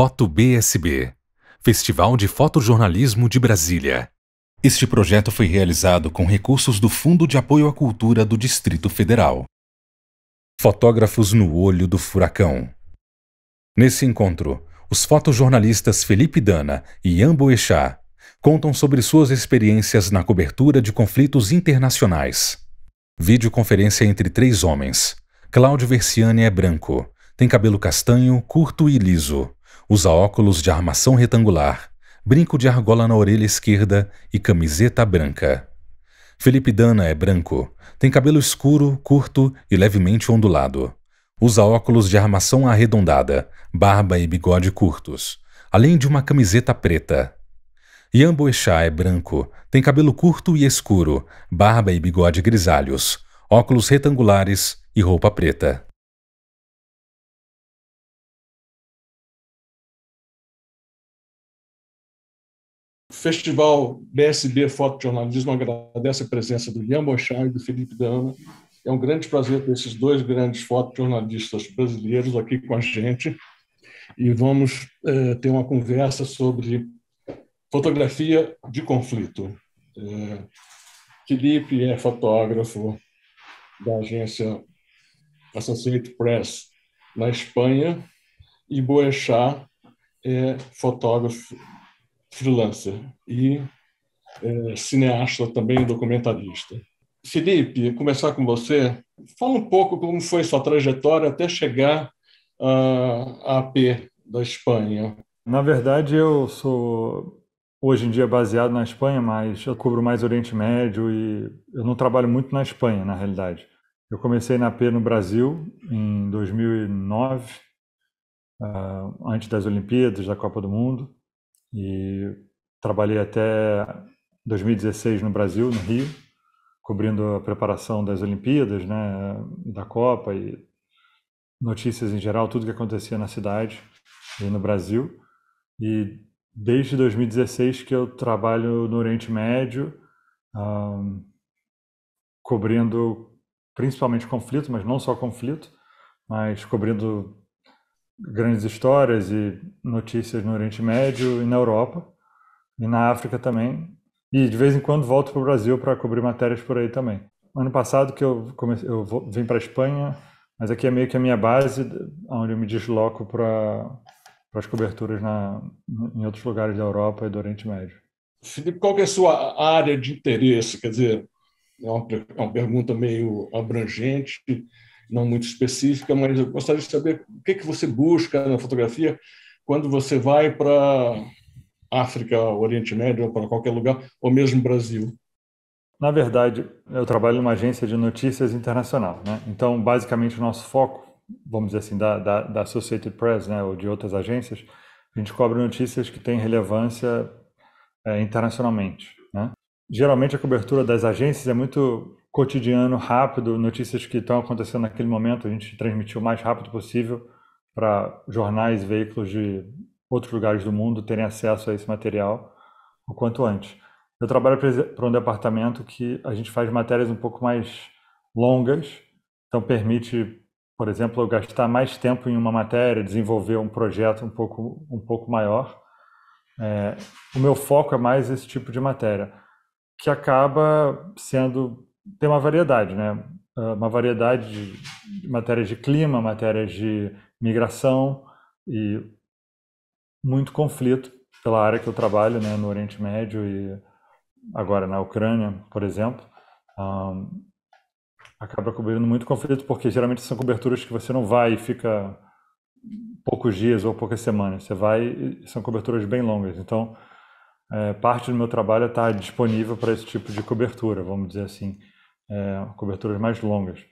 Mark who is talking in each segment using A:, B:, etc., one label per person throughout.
A: Foto BSB Festival de Fotojornalismo de Brasília. Este projeto foi realizado com recursos do Fundo de Apoio à Cultura do Distrito Federal. Fotógrafos no Olho do Furacão. Nesse encontro, os fotojornalistas Felipe Dana e Yambo Echá contam sobre suas experiências na cobertura de conflitos internacionais. Videoconferência entre três homens. Cláudio Versiani é branco, tem cabelo castanho, curto e liso. Usa óculos de armação retangular, brinco de argola na orelha esquerda e camiseta branca. Felipe Dana é branco, tem cabelo escuro, curto e levemente ondulado. Usa óculos de armação arredondada, barba e bigode
B: curtos, além de uma camiseta preta. Ian Boechat é branco, tem cabelo
C: curto e escuro, barba e bigode grisalhos, óculos retangulares e
A: roupa preta.
C: O Festival BSB Fotojornalismo agradece a presença do Ian Bochá e do Felipe Dana. É um grande prazer ter esses dois grandes fotojornalistas brasileiros aqui com a gente e vamos é, ter uma conversa sobre fotografia de conflito. É, Felipe é fotógrafo da agência Associated Press na Espanha e Boechat é fotógrafo freelancer e é, cineasta também, documentarista. Felipe, começar com você. Fala um pouco como
A: foi sua trajetória até chegar à AP da Espanha. Na verdade, eu sou hoje em dia baseado na Espanha, mas eu cubro mais Oriente Médio e eu não trabalho muito na Espanha, na realidade. Eu comecei na AP no Brasil em 2009, ah, antes das Olimpíadas, da Copa do Mundo e trabalhei até 2016 no Brasil, no Rio, cobrindo a preparação das Olimpíadas, né, da Copa e notícias em geral, tudo que acontecia na cidade e no Brasil. E desde 2016 que eu trabalho no Oriente Médio, um, cobrindo principalmente conflito, mas não só conflito, mas cobrindo grandes histórias e notícias no Oriente Médio e na Europa e na África também. E de vez em quando volto para o Brasil para cobrir matérias por aí também. Ano passado que eu, comecei, eu vim para a Espanha, mas aqui é meio que a minha base, onde eu me desloco para, para as coberturas na, em outros lugares da Europa e do Oriente Médio.
C: Felipe, qual é a sua área de interesse? Quer dizer, é uma, é uma pergunta meio abrangente, não muito específica, mas eu gostaria de saber o que, é que você busca na fotografia quando você
A: vai para África, Oriente Médio, ou para qualquer lugar, ou mesmo Brasil. Na verdade, eu trabalho numa agência de notícias internacional, né? Então, basicamente, o nosso foco, vamos dizer assim, da, da, da Associated Press, né, ou de outras agências, a gente cobre notícias que têm relevância é, internacionalmente geralmente a cobertura das agências é muito cotidiano, rápido, notícias que estão acontecendo naquele momento, a gente transmitiu o mais rápido possível para jornais, veículos de outros lugares do mundo terem acesso a esse material o quanto antes. Eu trabalho para um departamento que a gente faz matérias um pouco mais longas, então permite, por exemplo, eu gastar mais tempo em uma matéria, desenvolver um projeto um pouco, um pouco maior. É, o meu foco é mais esse tipo de matéria que acaba sendo tem uma variedade, né? Ah, uma variedade de matérias de clima, matérias de migração e muito conflito pela área que eu trabalho, né? No Oriente Médio e agora na Ucrânia, por exemplo. Um, acaba cobrindo muito conflito porque geralmente são coberturas que você não vai e fica poucos dias ou poucas semanas. Você vai e são coberturas bem longas. Então, é, parte do meu trabalho está disponível para esse tipo de cobertura, vamos dizer assim, é, coberturas mais longas.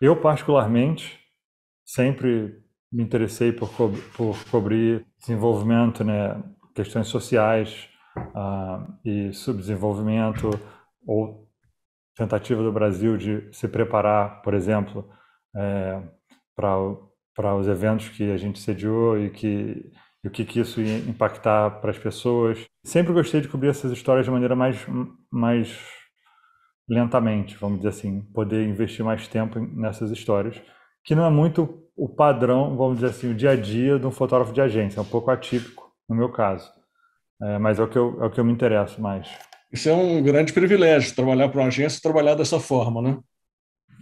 A: Eu, particularmente, sempre me interessei por, co por cobrir desenvolvimento, né, questões sociais ah, e subdesenvolvimento, ou tentativa do Brasil de se preparar, por exemplo, é, para os eventos que a gente sediou e que e o que, que isso ia impactar para as pessoas. Sempre gostei de cobrir essas histórias de maneira mais, mais lentamente, vamos dizer assim, poder investir mais tempo nessas histórias, que não é muito o padrão, vamos dizer assim, o dia a dia de um fotógrafo de agência, é um pouco atípico no meu caso, é, mas é o, que eu, é o que eu me interesso mais. Isso é um grande privilégio, trabalhar para uma agência e trabalhar dessa forma, né?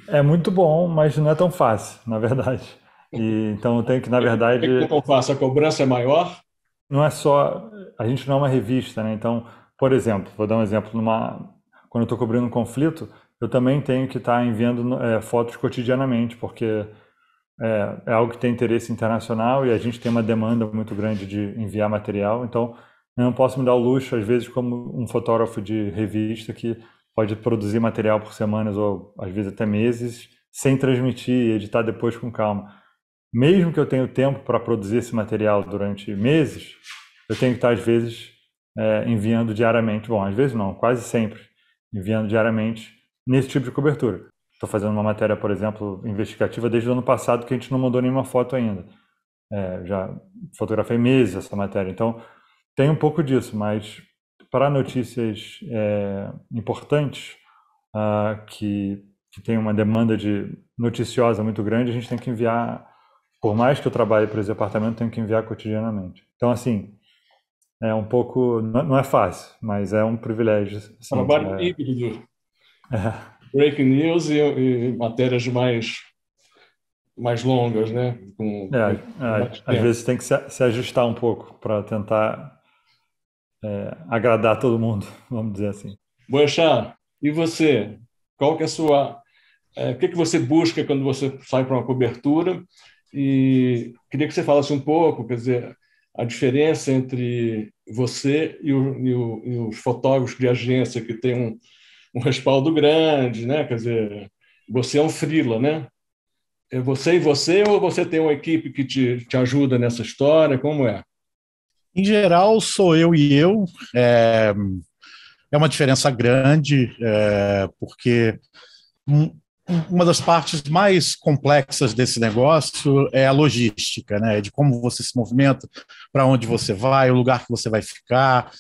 A: É muito bom, mas não é tão fácil, na verdade. E, então tem que, na verdade. O que eu faço? A cobrança é maior? Não é só. A gente não é uma revista, né? Então, por exemplo, vou dar um exemplo. Numa, quando eu estou cobrindo um conflito, eu também tenho que estar tá enviando é, fotos cotidianamente, porque é, é, algo que tem interesse internacional e a gente tem uma demanda muito grande de enviar material. Então, eu não posso me dar o luxo, às vezes, como um fotógrafo de revista que pode produzir material por semanas ou às vezes até meses, sem transmitir e editar depois com calma mesmo que eu tenha tempo para produzir esse material durante meses, eu tenho que estar, tá, às vezes, é, enviando diariamente, bom, às vezes não, quase sempre, enviando diariamente nesse tipo de cobertura. Estou fazendo uma matéria, por exemplo, investigativa desde o ano passado que a gente não mandou nenhuma foto ainda. É, já fotografei meses essa matéria, então tem um pouco disso, mas para notícias é, importantes uh, que, que tem uma demanda de noticiosa muito grande, a gente tem que enviar por mais que eu trabalhe para esse departamento, tenho que enviar cotidianamente. Então, assim, é um pouco. Não é, é fácil, mas é um privilégio. Assim, Trabalho é
C: híbrido.
A: É... É. Breaking news e, e, matérias mais, mais longas, né? Com, é, com é, às vezes tem que se, se ajustar um pouco para tentar agradar todo mundo, vamos dizer assim.
C: Boechat, e você? Qual que é a sua. o que, que você busca quando você sai para uma cobertura? E queria que você falasse um pouco, quer dizer, a diferença entre você e, o, e, o, e os fotógrafos de agência que tem um, um, respaldo grande, né? Quer dizer, você é um frila, né? É você e você ou você tem uma equipe que te, te ajuda nessa história? Como é?
B: Em geral, sou eu e eu. É, é uma diferença grande, é, porque uma das partes mais complexas desse negócio é a logística, né? De como você se movimenta, para onde você vai, o lugar que você vai ficar.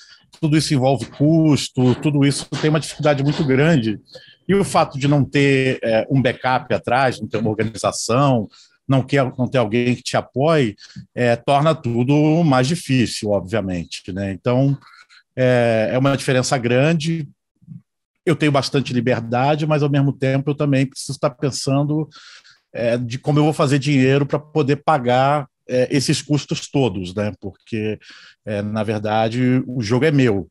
B: Tudo isso envolve custo, tudo isso tem uma dificuldade muito grande. E o fato de não ter é, um backup atrás, não ter uma organização, não, quer, não ter alguém que te apoie, é, torna tudo mais difícil, obviamente. Né? Então, é, é uma diferença grande eu tenho bastante liberdade, mas ao mesmo tempo eu também preciso estar pensando é, de como eu vou fazer dinheiro para poder pagar é, esses custos todos, né? Porque, é, na verdade, o jogo é meu.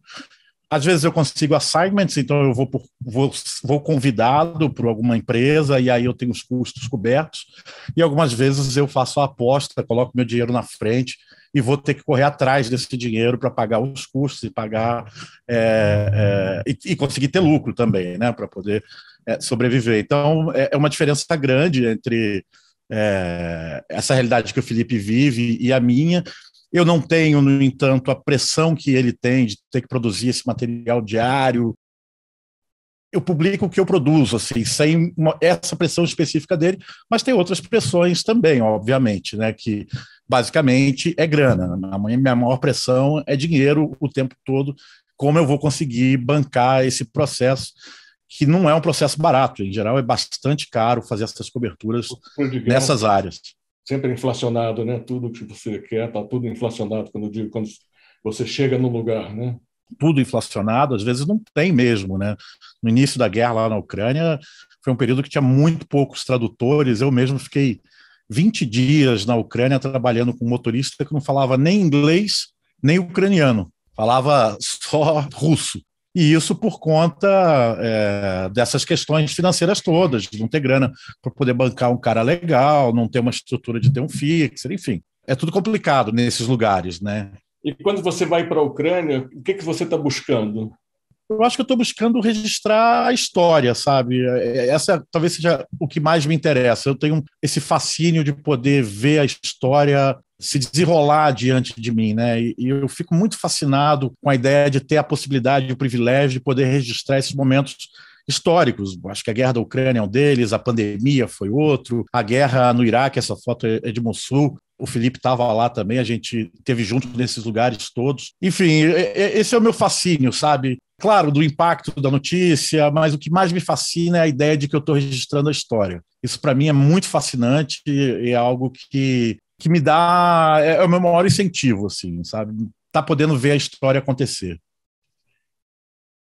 B: Às vezes eu consigo assignments, então eu vou, por, vou, vou convidado por alguma empresa e aí eu tenho os custos cobertos. E algumas vezes eu faço a aposta, coloco meu dinheiro na frente e vou ter que correr atrás desse dinheiro para pagar os custos e pagar é, é, e, e, conseguir ter lucro também, né, para poder é, sobreviver. Então é, é uma diferença grande entre é, essa realidade que o Felipe vive e a minha. Eu não tenho, no entanto, a pressão que ele tem de ter que produzir esse material diário, eu publico o que eu produzo, assim, sem uma, essa pressão específica dele, mas tem outras pressões também, obviamente, né, que basicamente é grana. A minha maior pressão é dinheiro o tempo todo. Como eu vou conseguir bancar esse processo? Que não é um processo barato, em geral é bastante caro fazer essas coberturas nessas áreas. Sempre é inflacionado, né? Tudo que você quer está tudo inflacionado. Quando digo, quando você chega no lugar, né? Tudo inflacionado, às vezes não tem mesmo, né? No início da guerra lá na Ucrânia, foi um período que tinha muito poucos tradutores. Eu mesmo fiquei 20 dias na Ucrânia trabalhando com um motorista que não falava nem inglês nem ucraniano, falava só russo. E isso por conta é, dessas questões financeiras todas, de não ter grana para poder bancar um cara legal, não ter uma estrutura de ter um fixer, enfim. É tudo complicado nesses lugares, né? E quando
C: você vai para a Ucrânia, o que, que você está buscando?
B: eu acho que eu estou buscando registrar a história, sabe? É, é, essa talvez seja o que mais me interessa. Eu tenho esse fascínio de poder ver a história se desenrolar diante de mim, né? E, eu fico muito fascinado com a ideia de ter a possibilidade, e o privilégio de poder registrar esses momentos históricos. Acho que a guerra da Ucrânia é um deles, a pandemia foi outro, a guerra no Iraque, essa foto é, é de Mossul, o Felipe estava lá também, a gente teve junto nesses lugares todos. Enfim, esse é o meu fascínio, sabe? Claro, do impacto da notícia, mas o que mais me fascina é a ideia de que eu estou registrando a história. Isso para mim é muito fascinante e é algo que, que me dá é, é o meu maior incentivo, assim, sabe? Tá podendo ver a história acontecer.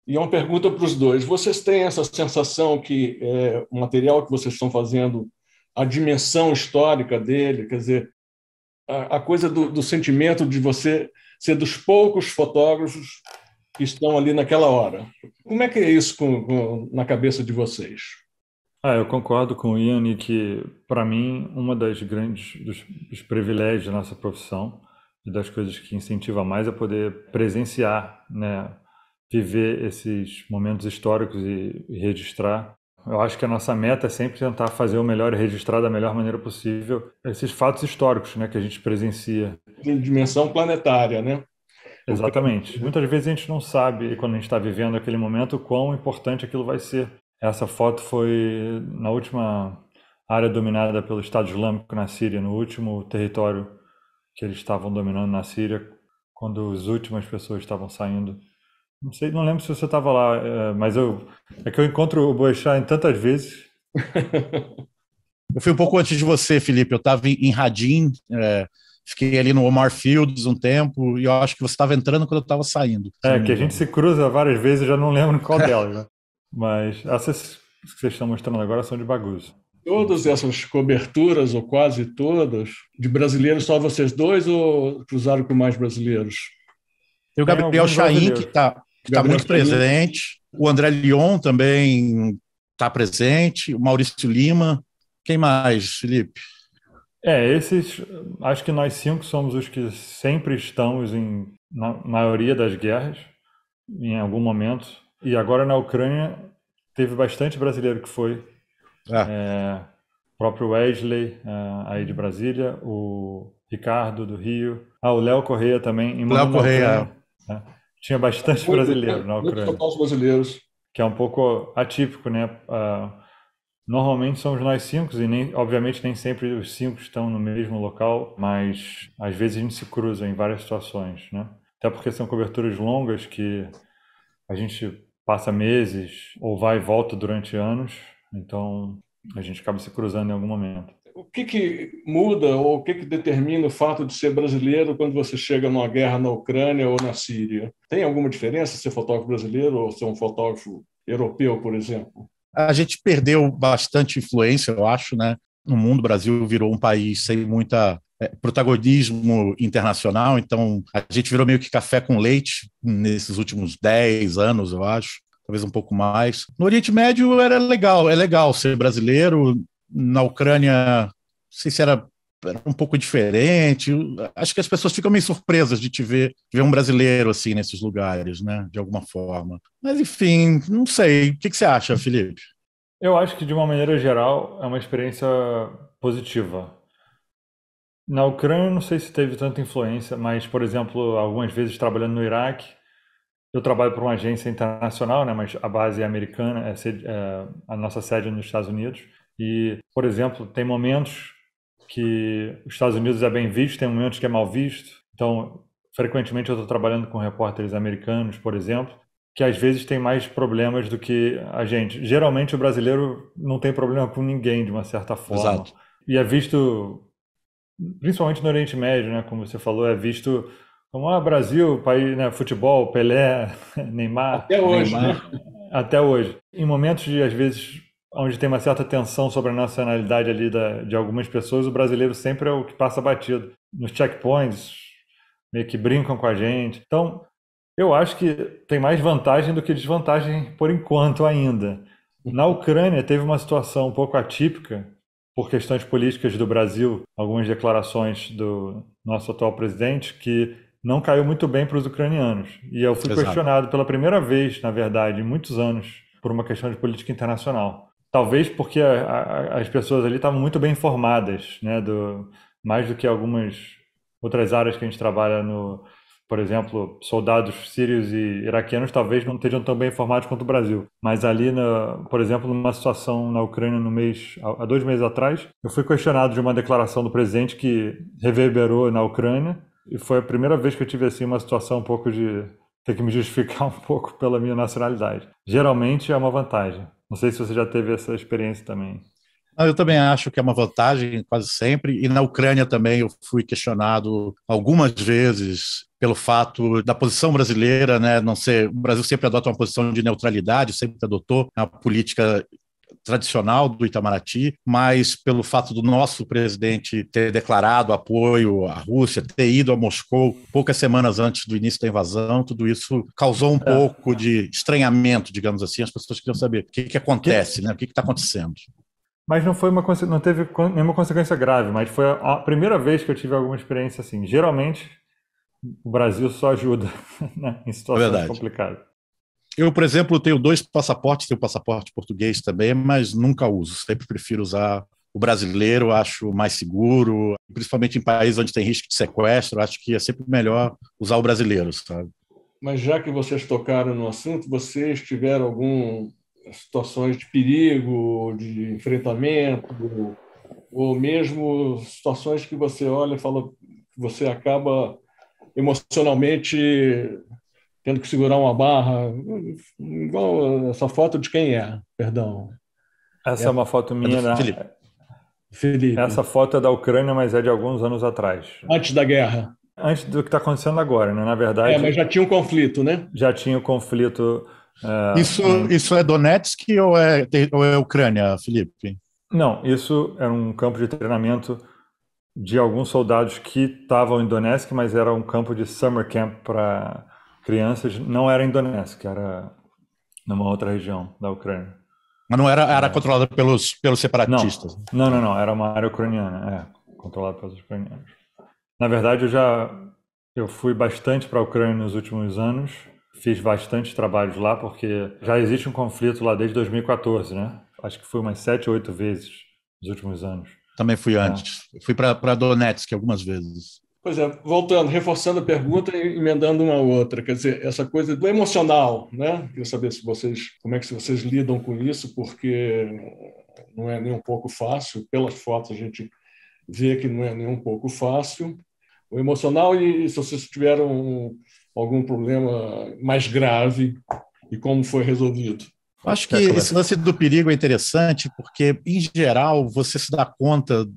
C: E é uma pergunta para os dois. Vocês têm essa sensação que é, o material que vocês estão fazendo, a dimensão histórica dele, quer dizer, a, a coisa do, do, sentimento de você ser dos poucos fotógrafos que estão ali naquela hora. Como é que é isso com, com, na cabeça de vocês?
A: Ah, eu concordo com o Ian e que, para mim, uma das grandes dos, dos privilégios da nossa profissão e das coisas que incentiva mais é poder presenciar, né, viver esses momentos históricos e, e registrar. Eu acho que a nossa meta é sempre tentar fazer o melhor e registrar da melhor maneira possível esses fatos históricos, né, que a gente presencia. Em dimensão planetária, né? Exatamente. muitas vezes a gente não sabe, quando a gente está vivendo aquele momento, quão importante aquilo vai ser. Essa foto foi na última área dominada pelo Estado Islâmico na Síria, no último território que eles estavam dominando na Síria, quando as últimas pessoas estavam saindo. Não sei, não lembro se você estava lá, é, mas eu é que eu encontro o Boechat em tantas vezes. eu fui um pouco antes de
B: você, Felipe. Eu estava em Radim. É, Fiquei ali no Omar Fields um tempo e eu
A: acho que você estava entrando quando eu estava saindo. É, que a gente se cruza várias vezes, e já não lembro qual é. delas, né? Mas essas que vocês estão mostrando agora são de bagunça. Todas essas coberturas,
C: ou quase todas, de brasileiros, só vocês dois ou cruzaram com mais brasileiros?
B: Tem o Gabriel Chaim, que está tá, tá muito presente. O André Lyon
A: também está presente. O Maurício Lima. Quem mais, Felipe? É, esses, acho que nós cinco somos os que sempre estamos em, na maioria das guerras, em algum momento. E agora na Ucrânia teve bastante brasileiro que foi. Ah. É, próprio Wesley, é, aí de Brasília, o Ricardo do Rio, ah, o Léo Correia também. Léo Correia. É, tinha bastante muito, brasileiro na Ucrânia. Muito brasileiros. Que é um pouco atípico, né? Uh, Normalmente somos nós cinco, e nem, obviamente nem sempre os cinco estão no mesmo local, mas às vezes a gente se cruza em várias situações, né? Até porque são coberturas longas que a gente passa meses ou vai e volta durante anos, então a gente acaba se cruzando em algum momento.
C: O que, que muda ou o que, que determina o fato de ser brasileiro quando você chega numa guerra na Ucrânia ou na Síria? Tem alguma diferença ser fotógrafo brasileiro ou ser um fotógrafo europeu, por exemplo?
B: a gente perdeu bastante influência, eu acho, né? No mundo, o Brasil virou um país sem muita é, protagonismo internacional, então a gente virou meio que café com leite nesses últimos 10 anos, eu acho, talvez um pouco mais. No Oriente Médio era legal, é legal ser brasileiro, na Ucrânia, não sei se era era um pouco diferente. Acho que as pessoas ficam meio surpresas de te ver, de ver um brasileiro assim nesses lugares, né? De alguma forma. Mas enfim, não sei. O que, que você acha, Felipe?
A: Eu acho que de uma maneira geral é uma experiência positiva. Na Ucrânia, não sei se teve tanta influência, mas, por exemplo, algumas vezes trabalhando no Iraque, eu trabalho para uma agência internacional, né, mas a base é americana, é, é a nossa sede é nos Estados Unidos. E, por exemplo, tem momentos que os Estados Unidos é bem visto, tem momentos que é mal visto. Então, frequentemente eu estou trabalhando com repórteres americanos, por exemplo, que às vezes tem mais problemas do que a gente. Geralmente o brasileiro não tem problema com ninguém, de uma certa forma. Exato. E é visto, principalmente no Oriente Médio, né, como você falou, é visto como, ah, Brasil, país, né, futebol, Pelé, Neymar. Até hoje, Neymar, né? Até hoje. Em momentos de, às vezes, onde tem uma certa tensão sobre a nacionalidade ali da, de algumas pessoas, o brasileiro sempre é o que passa batido. Nos checkpoints, meio que brincam com a gente. Então, eu acho que tem mais vantagem do que desvantagem por enquanto ainda. Na Ucrânia teve uma situação um pouco atípica por questões políticas do Brasil, algumas declarações do nosso atual presidente que não caiu muito bem para os ucranianos. E eu fui Exato. questionado pela primeira vez, na verdade, em muitos anos, por uma questão de política internacional talvez porque a, a, as pessoas ali estavam muito bem informadas, né, do, mais do que algumas outras áreas que a gente trabalha no, por exemplo, soldados sírios e iraquianos talvez não estejam tão bem informados quanto o Brasil. Mas ali, na, por exemplo, numa situação na Ucrânia no mês, há dois meses atrás, eu fui questionado de uma declaração do presidente que reverberou na Ucrânia e foi a primeira vez que eu tive assim uma situação um pouco de ter que me justificar um pouco pela minha nacionalidade. Geralmente é uma vantagem. Não sei se você já teve essa experiência também.
B: Ah, eu também acho que é uma vantagem quase sempre. E na Ucrânia também eu fui questionado algumas vezes pelo fato da posição brasileira, né, não ser, o Brasil sempre adota uma posição de neutralidade, sempre adotou a política tradicional do Itamaraty, mas pelo fato do nosso presidente ter declarado apoio à Rússia, ter ido a Moscou poucas semanas antes do início da invasão, tudo isso causou um é. pouco de estranhamento, digamos assim. As pessoas queriam
A: saber o que, que acontece, né? o que está acontecendo. Mas não foi uma não teve nenhuma consequência grave, mas foi a primeira vez que eu tive alguma experiência assim. Geralmente o Brasil só ajuda né, em situações é complicadas.
B: Eu, por exemplo, tenho dois passaportes, tenho passaporte português também, mas nunca uso, sempre prefiro usar o brasileiro, acho mais seguro, principalmente em países onde tem risco de sequestro, acho que é sempre melhor usar o brasileiro, sabe?
C: Mas já que vocês tocaram no assunto, vocês tiveram algumas eh, situações de perigo, de enfrentamento, ou mesmo situações que você olha e fala que você acaba emocionalmente tendo que segurar uma barra, igual essa foto de
A: quem é, perdão.
C: Essa é, é uma foto minha, é né? Felipe.
A: Felipe. Essa foto é da Ucrânia, mas é de alguns anos atrás. Antes da guerra. Antes do que está acontecendo agora, né? Na verdade. É, mas já tinha um conflito, né? Já tinha o um conflito. É... Isso, isso é Donetsk ou é, ou é Ucrânia, Felipe? Não, isso é um campo de treinamento de alguns soldados que estavam em Donetsk, mas era um campo de summer camp para crianças, não era em Donetsk, era numa outra região da Ucrânia.
B: Mas não era, era é. controlada pelos, pelos separatistas? Não, não, não, não, era uma área ucraniana,
A: é, controlada pelos ucranianos. Na verdade, eu já eu fui bastante para a Ucrânia nos últimos anos, fiz bastante trabalhos lá, porque já existe um conflito lá desde 2014, né? Acho que foi umas sete, oito vezes nos últimos anos. Também fui é. antes. É. Fui para Donetsk algumas vezes.
C: Pois é, voltando, reforçando a pergunta e emendando uma outra, quer dizer, essa coisa do emocional, né? Queria saber se vocês, como é que vocês lidam com isso, porque não é nem um pouco fácil, pelas fotos a gente vê que não é nem um pouco fácil. O emocional e se vocês tiveram
B: algum problema mais grave e como foi resolvido. Acho que esse lance do perigo é interessante, porque, em geral, você se dá conta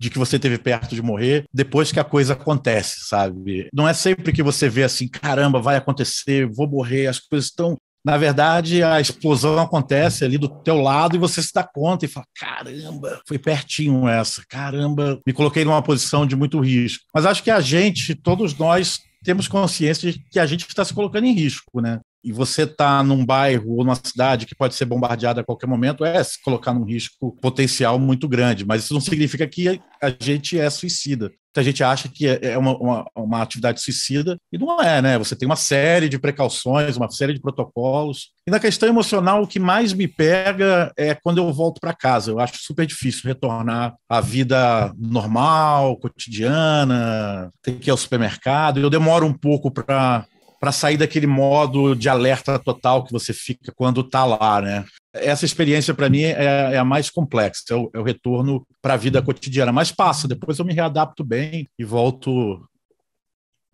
B: de que você teve perto de morrer depois que a coisa acontece, sabe? Não é sempre que você vê assim, caramba, vai acontecer, vou morrer, as coisas estão na verdade, a explosão acontece ali do teu lado e você se dá conta e fala: caramba, foi pertinho essa, caramba, me coloquei numa posição de muito risco. Mas acho que a gente, todos nós, temos consciência de que a gente está se colocando em risco, né? e você está num bairro ou numa cidade que pode ser bombardeada a qualquer momento, é se colocar num risco potencial muito grande. Mas isso não significa que a gente é suicida. a gente acha que é, é uma, uma, uma atividade suicida e não é, né? Você tem uma série de precauções, uma série de protocolos. E na questão emocional, o que mais me pega é quando eu volto para casa. Eu acho super difícil retornar à vida normal, cotidiana, ter que ir ao supermercado. Eu demoro um pouco para para sair daquele modo de alerta total que você fica quando está lá, né? Essa experiência para mim é, é, a mais complexa, é o, é o retorno para a vida cotidiana, mas passa, depois eu me readapto bem e volto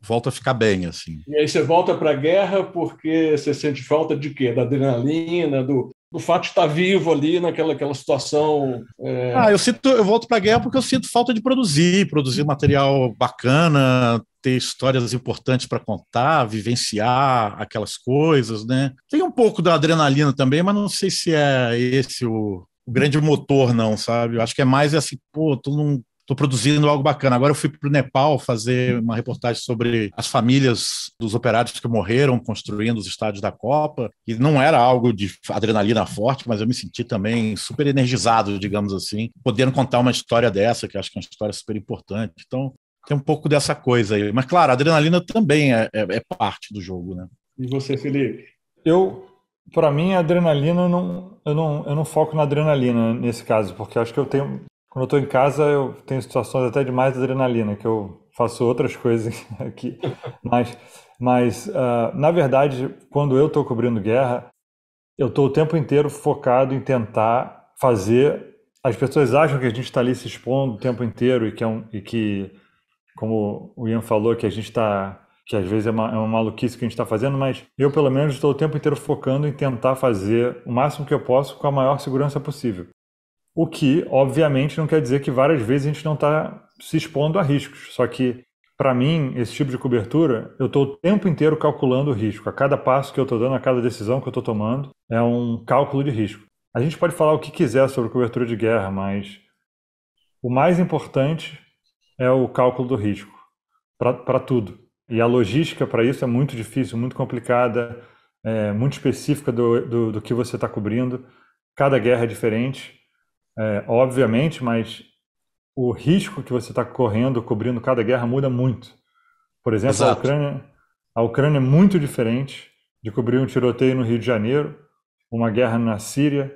B: volto a ficar bem assim.
C: E aí você volta para a guerra porque você sente falta de quê? Da adrenalina, do, do fato de estar vivo ali naquela aquela situação. É... Ah, eu
B: sinto, eu volto para a guerra porque eu sinto falta de produzir, produzir material bacana, ter histórias importantes para contar, vivenciar aquelas coisas, né? Tem um pouco da adrenalina também, mas não sei se é esse o, o grande motor, não, sabe? Eu acho que é mais assim, pô, tu não estou produzindo algo bacana. Agora eu fui para o Nepal fazer uma reportagem sobre as famílias dos operários que morreram construindo os estádios da Copa, e não era algo de adrenalina forte, mas eu me senti também super energizado, digamos assim, podendo contar uma história dessa, que acho que é uma história super importante. Então, tem um pouco dessa coisa aí. Mas, claro, a adrenalina também é, é,
A: é parte do jogo, né? E você, Felipe? Eu, para mim, a adrenalina, não, eu, não, eu não foco na adrenalina nesse caso, porque acho que eu tenho. Quando eu tô em casa, eu tenho situações até de mais adrenalina, que eu faço outras coisas aqui. Mas, mas uh, na verdade, quando eu tô cobrindo guerra, eu tô o tempo inteiro focado em tentar fazer. As pessoas acham que a gente está ali se expondo o tempo inteiro e que, é um, e que como o Ian falou, que a gente está. que às vezes é uma, é uma maluquice que a gente está fazendo, mas eu, pelo menos, estou o tempo inteiro focando em tentar fazer o máximo que eu posso com a maior segurança possível. O que, obviamente, não quer dizer que várias vezes a gente não está se expondo a riscos. Só que, para mim, esse tipo de cobertura, eu estou o tempo inteiro calculando o risco. A cada passo que eu estou dando, a cada decisão que eu estou tomando, é um cálculo de risco. A gente pode falar o que quiser sobre cobertura de guerra, mas o mais importante é o cálculo do risco para tudo. E a logística para isso é muito difícil, muito complicada, é, muito específica do, do, do que você está cobrindo. Cada guerra é diferente, é, obviamente, mas o risco que você está correndo, cobrindo cada guerra, muda muito. Por exemplo, a Ucrânia, a Ucrânia é muito diferente de cobrir um tiroteio no Rio de Janeiro, uma guerra na Síria,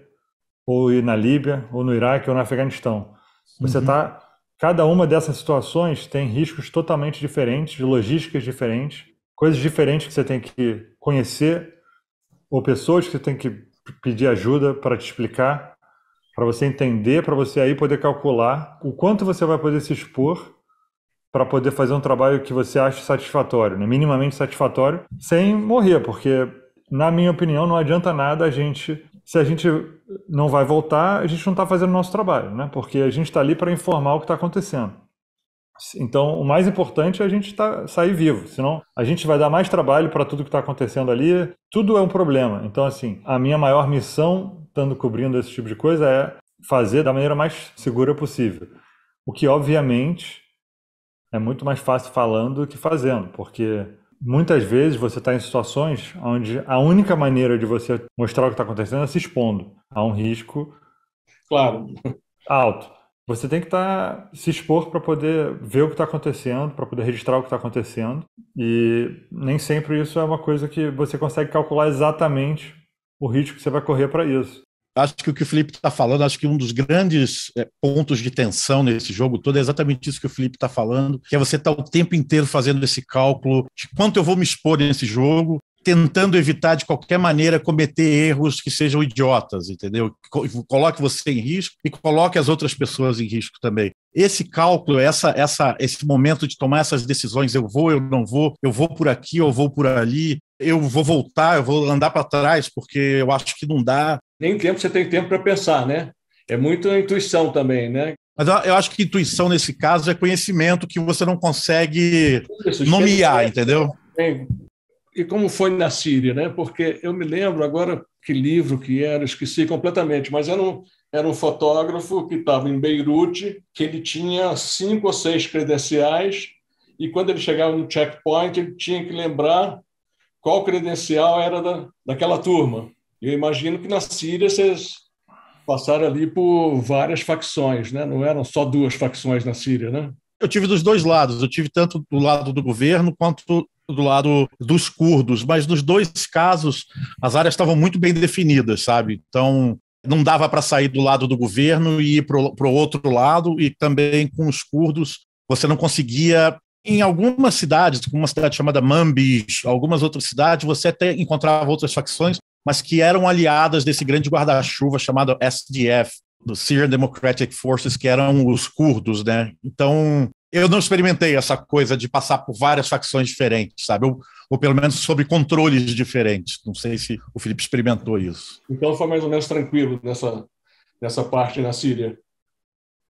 A: ou na Líbia, ou no Iraque, ou no Afeganistão. Você está uhum. Tá Cada uma dessas situações tem riscos totalmente diferentes, logísticas diferentes, coisas diferentes que você tem que conhecer, ou pessoas que você tem que pedir ajuda para te explicar, para você entender, para você aí poder calcular o quanto você vai poder se expor para poder fazer um trabalho que você acha satisfatório, né? minimamente satisfatório, sem morrer, porque, na minha opinião, não adianta nada a gente se a gente não vai voltar, a gente não está fazendo o nosso trabalho, né? porque a gente está ali para informar o que está acontecendo. Então, o mais importante é a gente tá, sair vivo, senão a gente vai dar mais trabalho para tudo que está acontecendo ali. Tudo é um problema. Então, assim, a minha maior missão, estando cobrindo esse tipo de coisa, é fazer da maneira mais segura possível. O que, obviamente, é muito mais fácil falando que fazendo, porque muitas vezes você está em situações onde a única maneira de você mostrar o que está acontecendo é se expondo a um risco claro alto. Você tem que estar tá, se expor para poder ver o que está acontecendo, para poder registrar o que está acontecendo. E nem sempre isso é uma coisa que você consegue calcular exatamente o risco que você vai correr para isso acho que o que o Felipe está falando, acho que um dos grandes é, pontos de tensão nesse jogo todo
B: é exatamente isso que o Felipe está falando, que é você estar tá o tempo inteiro fazendo esse cálculo de quanto eu vou me expor nesse jogo, tentando evitar de qualquer maneira cometer erros que sejam idiotas, entendeu? Coloque você em risco e coloque as outras pessoas em risco também. Esse cálculo, essa, essa, esse momento de tomar essas decisões, eu vou, eu não vou, eu vou por aqui, eu vou por ali, eu vou voltar, eu vou andar para trás porque eu acho que não dá. Nem tempo você tem tempo para pensar, né? É muito intuição também, né? Mas eu acho que intuição nesse caso é conhecimento que você não consegue Isso, nomear, entendeu?
C: Tem e como foi na Síria, né? Porque eu me lembro agora que livro que era, esqueci completamente, mas era um, era um fotógrafo que estava em Beirute, que ele tinha cinco ou seis credenciais e quando ele chegava no checkpoint ele tinha que lembrar qual credencial era da, daquela turma. Eu imagino que na Síria vocês passaram ali por várias facções, né? Não eram só duas facções na
B: Síria, né? Eu tive dos dois lados. Eu tive tanto do lado do governo quanto do lado dos curdos, mas nos dois casos as áreas estavam muito bem definidas, sabe? Então não dava para sair do lado do governo e ir para o outro lado, e também com os curdos você não conseguia. Em algumas cidades, como uma cidade chamada Mambis, algumas outras cidades, você até encontrava outras facções, mas que eram aliadas desse grande guarda-chuva chamado SDF, do Syrian Democratic Forces, que eram os curdos, né? Então, eu não experimentei essa coisa de passar por várias facções diferentes, sabe? Ou, ou pelo menos sobre controles diferentes. Não sei se o Felipe experimentou isso.
C: Então foi mais ou menos tranquilo nessa, nessa parte na Síria.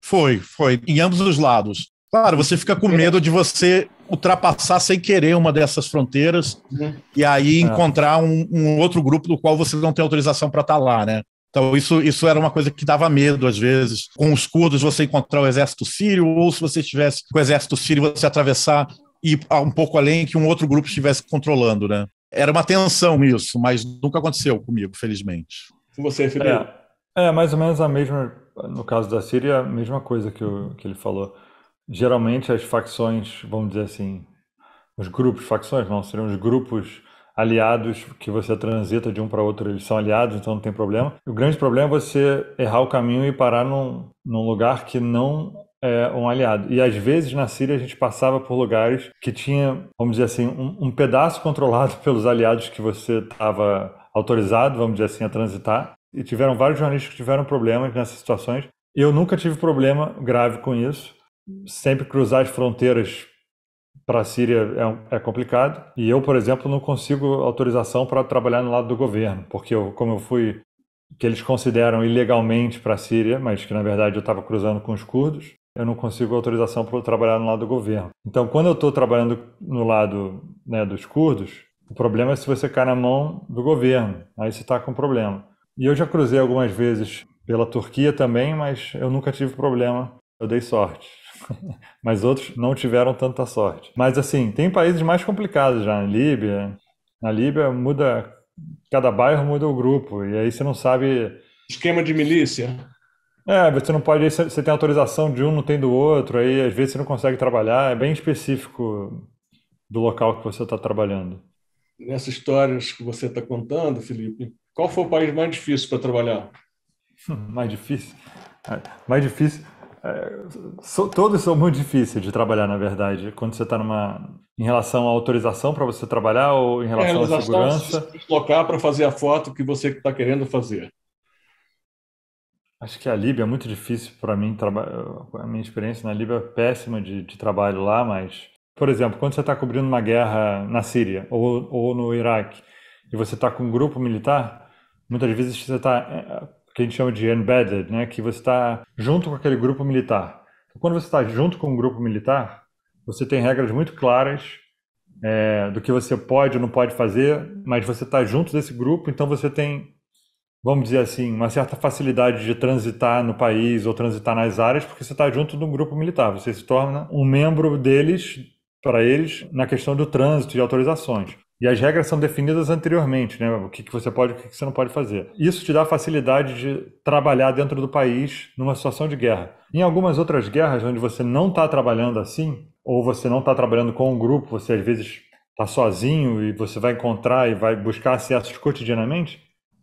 B: Foi, foi. Em ambos os lados. Claro, você fica com medo de você ultrapassar sem querer uma dessas fronteiras uhum. e aí é. encontrar um, um, outro grupo do qual você não tem autorização para estar tá lá, né? Então, isso, isso era uma coisa que dava medo, às vezes. Com os curdos, você encontrar o exército sírio, ou se você estivesse com o exército sírio, você atravessar e ir um pouco além que um outro grupo estivesse
A: controlando, né? Era uma tensão isso, mas nunca aconteceu comigo, felizmente. Com você, Felipe? É, é, mais ou menos a mesma, no caso da Síria, a mesma coisa que, eu, que ele falou. Geralmente, as facções, vamos dizer assim, os grupos, facções não, seriam os grupos aliados que você transita de um para outro, eles são aliados, então não tem problema. O grande problema é você errar o caminho e parar num, num lugar que não é um aliado. E às vezes na Síria a gente passava por lugares que tinha, vamos dizer assim, um, um pedaço controlado pelos aliados que você estava autorizado, vamos dizer assim, a transitar. E tiveram vários jornalistas que tiveram problemas nessas situações. Eu nunca tive problema grave com isso. Sempre cruzar as fronteiras para a Síria é, é, complicado. E eu, por exemplo, não consigo autorização para trabalhar no lado do governo, porque eu, como eu fui que eles consideram ilegalmente para a Síria, mas que na verdade eu estava cruzando com os curdos, eu não consigo autorização para trabalhar no lado do governo. Então, quando eu estou trabalhando no lado né, dos curdos, o problema é se você cai na mão do governo, aí você está com problema. E eu já cruzei algumas vezes pela Turquia também, mas eu nunca tive problema, eu dei sorte. mas outros não tiveram tanta sorte. Mas assim, tem países mais complicados já, na né? Líbia. Na Líbia muda, cada bairro muda o grupo, e aí você não sabe... Esquema de milícia? É, você não pode, você tem autorização de um, não tem do outro, aí às vezes você não consegue trabalhar, é bem específico do local que você está trabalhando.
C: Nessas histórias que você está contando, Felipe, qual foi o país mais difícil para trabalhar?
A: mais difícil? Ah, mais difícil? É, so, todos são muito difíceis de trabalhar, na verdade, quando você está numa. em relação à autorização para você trabalhar ou em relação é, à segurança.
C: Se deslocar para fazer a
A: foto que você está querendo fazer. Acho que a Líbia é muito difícil para mim. A minha experiência na Líbia é péssima de, de trabalho lá, mas. Por exemplo, quando você está cobrindo uma guerra na Síria ou, ou no Iraque e você está com um grupo militar, muitas vezes você está é, que a gente chama de embedded, né? Que você está junto com aquele grupo militar. Então, quando você está junto com um grupo militar, você tem regras muito claras é, do que você pode ou não pode fazer, mas você está junto desse grupo, então você tem, vamos dizer assim, uma certa facilidade de transitar no país ou transitar nas áreas, porque você está junto de um grupo militar. Você se torna um membro deles, para eles, na questão do trânsito e autorizações. E as regras são definidas anteriormente, né? O que, que você pode e o que, que você não pode fazer. Isso te dá facilidade de trabalhar dentro do país numa situação de guerra. Em algumas outras guerras, onde você não está trabalhando assim, ou você não está trabalhando com um grupo, você às vezes está sozinho e você vai encontrar e vai buscar acessos cotidianamente,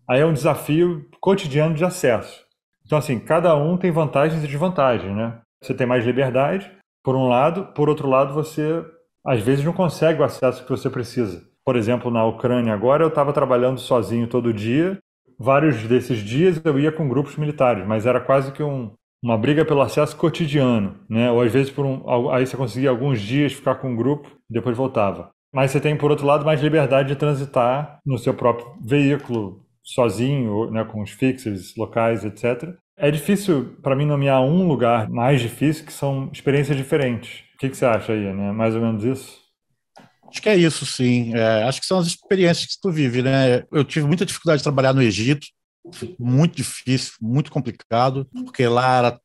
A: aí é um desafio cotidiano de acesso. Então, assim, cada um tem vantagens e desvantagens, né? Você tem mais liberdade, por um lado, por outro lado, você às vezes não consegue o acesso que você precisa por exemplo, na Ucrânia agora, eu estava trabalhando sozinho todo dia. Vários desses dias eu ia com grupos militares, mas era quase que um, uma briga pelo acesso cotidiano, né? Ou às vezes por um, aí você conseguia alguns dias ficar com um grupo e depois voltava. Mas você tem por outro lado mais liberdade de transitar no seu próprio veículo sozinho, né, com os fixes locais, etc. É difícil para mim nomear um lugar mais difícil que são experiências diferentes. O que, que você acha aí, né? Mais ou menos isso? Acho que é isso, sim. É,
B: acho que são as experiências que tu vive, né? Eu tive muita dificuldade de trabalhar no Egito, muito difícil, muito complicado, porque lá era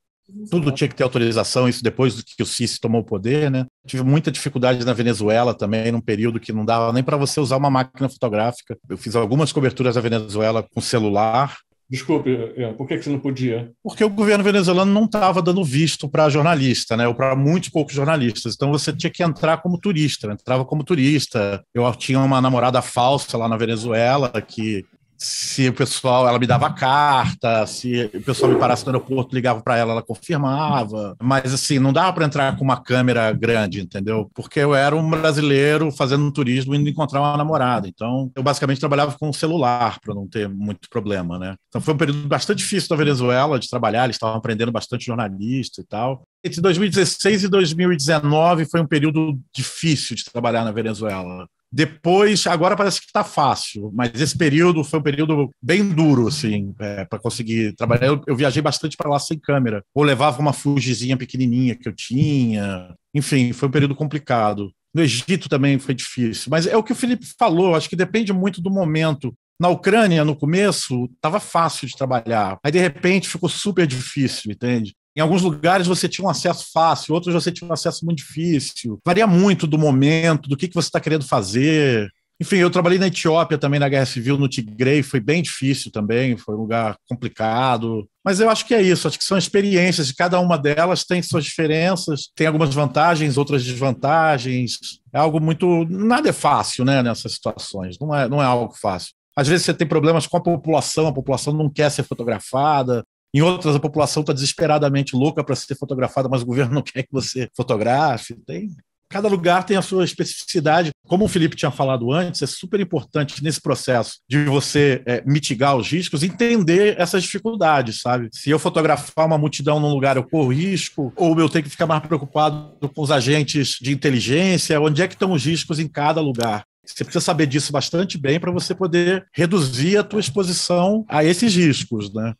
B: tudo tinha que ter autorização, isso depois do que o Sisi tomou o poder, né? Tive muita dificuldade na Venezuela também, num período que não dava nem para você usar uma máquina fotográfica. Eu fiz algumas coberturas na Venezuela com celular, Desculpe,
C: é, por que você não podia?
B: Porque o governo venezuelano não estava dando visto para jornalista, né? ou para muito poucos jornalistas. Então você tinha que entrar como turista. Né, entrava como turista. Eu tinha uma namorada falsa lá na Venezuela que se o pessoal, ela me dava carta, se o pessoal me parasse no aeroporto, ligava para ela, ela confirmava. Mas assim, não dava para entrar com uma câmera grande, entendeu? Porque eu era um brasileiro fazendo um turismo indo encontrar uma namorada. Então, eu basicamente trabalhava com o um celular para não ter muito problema, né? Então, foi um período bastante difícil na Venezuela de trabalhar, eles estavam aprendendo bastante jornalista e tal. Entre 2016 e 2019 foi um período difícil de trabalhar na Venezuela depois, agora parece que está fácil, mas esse período foi um período bem duro, assim, é, para conseguir trabalhar. Eu, eu viajei bastante para lá sem câmera, ou levava uma fugizinha pequenininha que eu tinha. Enfim, foi um período complicado. No Egito também foi difícil, mas é o que o Felipe falou, acho que depende muito do momento. Na Ucrânia, no começo, estava fácil de trabalhar. Aí, de repente, ficou super difícil, entende? Em alguns lugares você tinha um acesso fácil, outros você tinha um acesso muito difícil. Varia muito do momento, do que, que você está querendo fazer. Enfim, eu trabalhei na Etiópia também, na Guerra Civil, no Tigre, foi bem difícil também, foi um lugar complicado. Mas eu acho que é isso, acho que são experiências, e cada uma delas tem suas diferenças, tem algumas vantagens, outras desvantagens. É algo muito. Nada é fácil, né, nessas situações, não é, não é algo fácil. Às vezes você tem problemas com a população, a população não quer ser fotografada, em outras, a população está desesperadamente louca para ser fotografada, mas o governo não quer que você fotografe. Tem cada lugar tem a sua especificidade. Como o Felipe tinha falado antes, é super importante nesse processo de você é, mitigar os riscos, entender essas dificuldades, sabe? Se eu fotografar uma multidão num lugar, eu corro risco, ou eu tenho que ficar mais preocupado com os agentes de inteligência, onde é que estão os riscos em cada lugar. Você precisa saber disso bastante bem para você poder reduzir a tua exposição a esses riscos, né?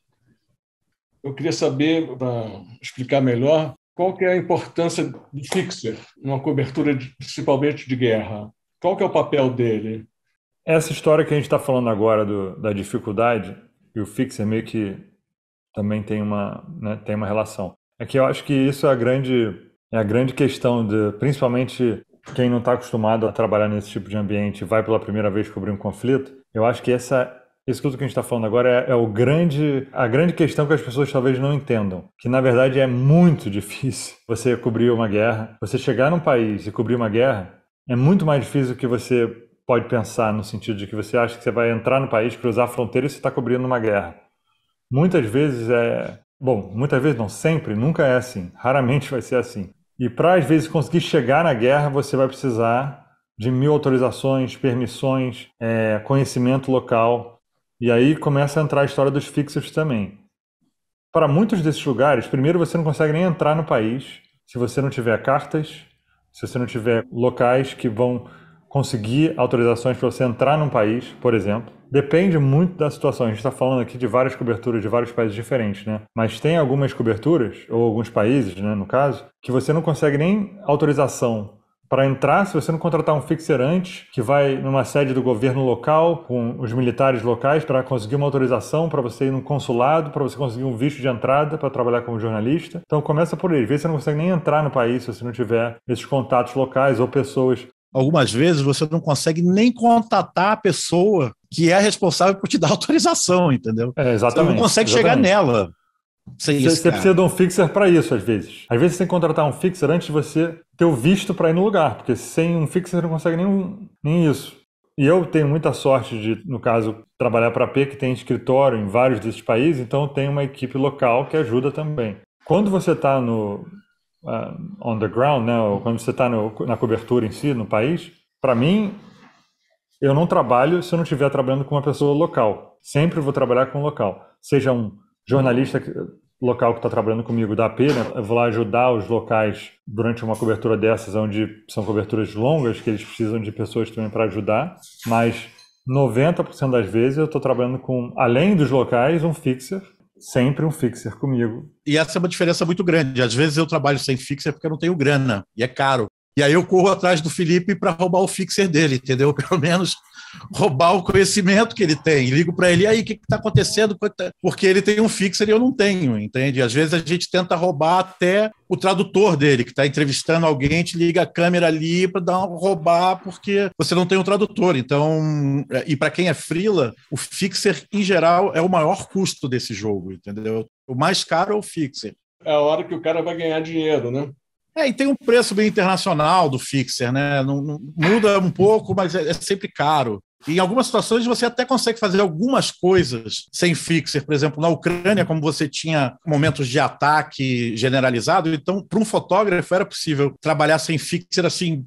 C: Eu queria saber, para explicar melhor, qual que é a importância do fixer numa cobertura de, principalmente de guerra? Qual que é o papel dele?
A: Essa história que a gente está falando agora do, da dificuldade e o fixer meio que também tem uma, né, tem uma relação. É que eu acho que isso é a grande, é a grande questão, de, principalmente quem não está acostumado a trabalhar nesse tipo de ambiente vai pela primeira vez cobrir um conflito. Eu acho que essa isso tudo que a gente está falando agora é, é, o grande, a grande questão que as pessoas talvez não entendam, que na verdade é muito difícil você cobrir uma guerra. Você chegar num país e cobrir uma guerra é muito mais difícil do que você pode pensar no sentido de que você acha que você vai entrar no país, cruzar a fronteira e você está cobrindo uma guerra. Muitas vezes é, bom, muitas vezes não, sempre, nunca é assim. Raramente vai ser assim. E para às vezes conseguir chegar na guerra, você vai precisar de mil autorizações, permissões, é, conhecimento local e aí começa a entrar a história dos fixos também. Para muitos desses lugares, primeiro você não consegue nem entrar no país se você não tiver cartas, se você não tiver locais que vão conseguir autorizações para você entrar num país, por exemplo. Depende muito da situação. A gente está falando aqui de várias coberturas de vários países diferentes, né? Mas tem algumas coberturas, ou alguns países, né, no caso, que você não consegue nem autorização para entrar, se você não contratar um fixer antes, que vai numa sede do governo local, com os militares locais, para conseguir uma autorização, para você ir num consulado, para você conseguir um visto de entrada para trabalhar como jornalista. Então começa por aí, vê se você não consegue nem entrar no país se você não tiver esses contatos locais ou pessoas Algumas vezes você não consegue nem
B: contatar a pessoa que é responsável por te dar autorização, entendeu? É, exatamente. Você não consegue exatamente. chegar
A: nela sem você, isso. Você precisa de um fixer para isso, às vezes. Às vezes você tem que contratar um fixer antes de você ter o visto para ir no lugar, porque sem um fixer não consegue nem, nem isso. E eu tenho muita sorte de, no caso, trabalhar para a P, que tem escritório em vários desses países, então tem uma equipe local que ajuda também. Quando você está no uh, on the ground, né, ou quando você está na cobertura em si, no país, para mim, eu não trabalho se eu não estiver trabalhando com uma pessoa local. Sempre vou trabalhar com um local. Seja um jornalista local que está trabalhando comigo da AP, né? eu vou lá ajudar os locais durante uma cobertura dessas, onde são coberturas longas, que eles precisam de pessoas também para ajudar, mas 90% das vezes eu estou trabalhando com, além dos locais, um fixer, sempre um fixer comigo. E
B: essa é uma diferença muito grande. Às vezes eu trabalho sem fixer porque eu não tenho grana, e é caro. E aí eu corro atrás do Felipe para roubar o fixer dele, entendeu? Pelo menos roubar o conhecimento que ele tem. Ligo para ele, aí, o que está acontecendo? Porque ele tem um fixer e eu não tenho, entende? Às vezes a gente tenta roubar até o tradutor dele, que está entrevistando alguém, te liga a câmera ali para dar um roubar, porque você não tem um tradutor. Então, é, e para quem é frila, o fixer, em geral, é o maior custo desse jogo, entendeu? O mais caro é o fixer.
C: É a hora que o cara vai ganhar dinheiro, né?
B: É, e tem um preço bem internacional do fixer, né? Não, não, muda um pouco, mas é, é sempre caro. E em algumas situações você até consegue fazer algumas coisas sem fixer. Por exemplo, na Ucrânia, como você tinha momentos de ataque generalizado, então para um fotógrafo era possível trabalhar sem fixer assim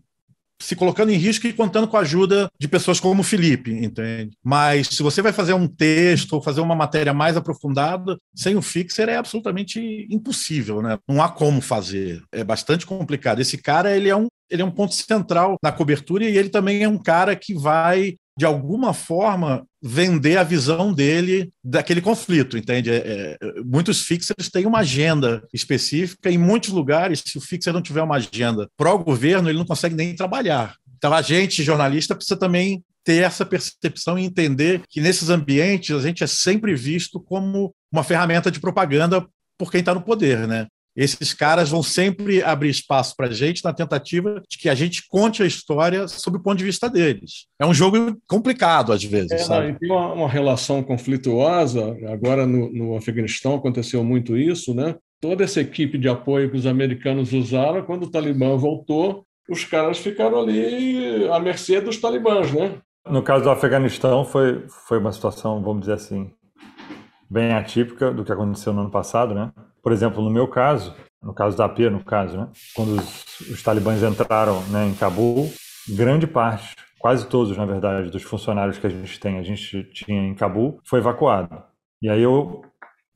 B: se colocando em risco e contando com a ajuda de pessoas como o Felipe, entende? Mas se você vai fazer um texto ou fazer uma matéria mais aprofundada, sem o Fixer é absolutamente impossível, né? Não há como fazer. É bastante complicado. Esse cara, ele é um ele é um ponto central na cobertura e ele também é um cara que vai de alguma forma, vender a visão dele daquele conflito, entende? É, é, muitos fixers têm uma agenda específica, em muitos lugares, se o fixer não tiver uma agenda pró-governo, ele não consegue nem trabalhar. Então, a gente, jornalista, precisa também ter essa percepção e entender que nesses ambientes a gente é sempre visto como uma ferramenta de propaganda por quem está no poder, né? Esses caras vão sempre abrir espaço para a gente na tentativa de que a gente conte a história sob o ponto de vista deles. É um jogo complicado, às vezes. É, sabe?
C: Tem uma, uma, relação conflituosa. Agora, no, no Afeganistão, aconteceu muito isso, né? Toda essa equipe de apoio que os americanos usaram, quando o Talibã voltou, os caras ficaram ali à mercê dos talibãs, né?
A: No caso do Afeganistão, foi, foi uma situação, vamos dizer assim, bem atípica do que aconteceu no ano passado, né? por exemplo, no meu caso, no caso da AP, no caso, né, quando os, os talibãs entraram né, em Cabul, grande parte, quase todos, na verdade, dos funcionários que a gente tem, a gente tinha em Cabul, foi evacuado. E aí eu,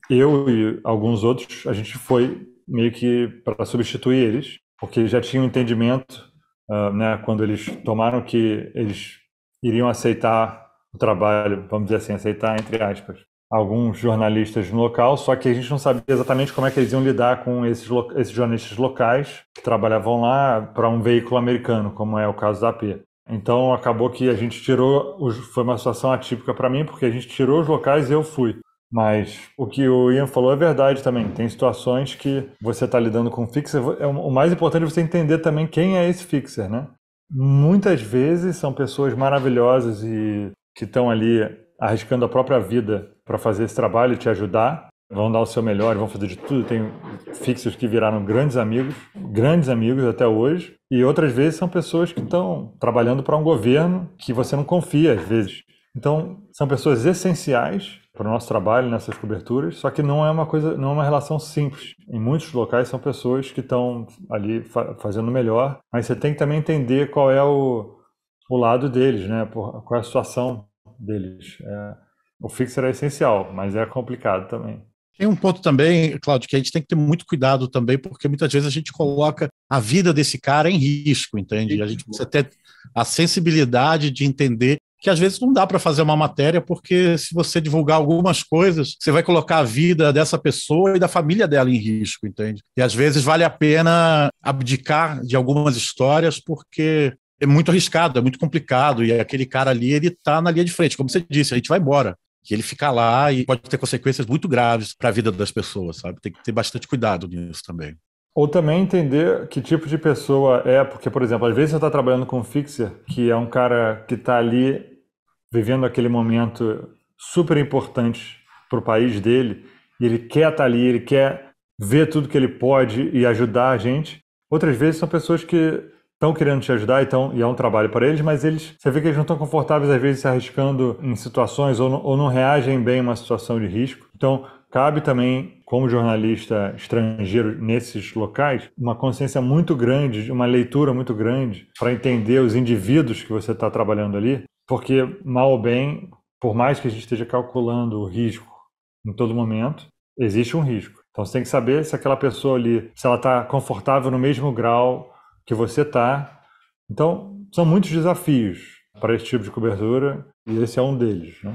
A: eu e alguns outros, a gente foi meio que para substituir eles, porque já tinha um entendimento, uh, né, quando eles tomaram que eles iriam aceitar o trabalho, vamos dizer assim, aceitar entre aspas, alguns jornalistas no local, só que a gente não sabia exatamente como é que eles iam lidar com esses, esses jornalistas locais que trabalhavam lá para um veículo americano, como é o caso da AP. Então acabou que a gente tirou, os, foi uma situação atípica para mim, porque a gente tirou os locais e eu fui. Mas o que o Ian falou é verdade também. Tem situações que você está lidando com fixer. É o mais importante é você entender também quem é esse fixer, né? Muitas vezes são pessoas maravilhosas e que estão ali arriscando a própria vida para fazer esse trabalho, e te ajudar. Vão dar o seu melhor, vão fazer de tudo. Tem fixos que viraram grandes amigos, grandes amigos até hoje. E outras vezes são pessoas que estão trabalhando para um governo que você não confia, às vezes. Então, são pessoas essenciais para o nosso trabalho nessas coberturas, só que não é uma coisa, não é uma relação simples. Em muitos locais são pessoas que estão ali fa fazendo melhor, mas você tem que também entender qual é o, o lado deles, né? Por, qual é a situação deles. É, o fixer é essencial, mas é complicado também.
B: Tem um ponto também, Claudio, que a gente tem que ter muito cuidado também, porque muitas vezes a gente coloca a vida desse cara em risco, entende? A gente precisa ter a sensibilidade de entender que às vezes não dá para fazer uma matéria, porque se você divulgar algumas coisas, você vai colocar a vida dessa pessoa e da família dela em risco, entende? E às vezes vale a pena abdicar de algumas histórias, porque é muito arriscado, é muito complicado, e aquele cara ali, ele tá na linha de frente, como você disse, a gente vai embora. E ele ficar lá e pode ter consequências muito graves para a vida das pessoas, sabe? Tem que ter bastante cuidado nisso também.
A: Ou também entender que tipo de pessoa é, porque, por exemplo, às vezes você está trabalhando com um fixer, que é um cara que está ali vivendo aquele momento super importante para o país dele, e ele quer estar tá ali, ele quer ver tudo que ele pode e ajudar a gente. Outras vezes são pessoas que estão querendo te ajudar então, e é um trabalho para eles, mas eles, você vê que eles não estão confortáveis às vezes se arriscando em situações ou não, ou não reagem bem a uma situação de risco. Então, cabe também, como jornalista estrangeiro nesses locais, uma consciência muito grande, uma leitura muito grande para entender os indivíduos que você está trabalhando ali, porque, mal ou bem, por mais que a gente esteja calculando o risco em todo momento, existe um risco. Então, você tem que saber se aquela pessoa ali, se ela está confortável no mesmo grau que você está. Então, são muitos desafios para esse tipo de cobertura e esse é um deles. Né?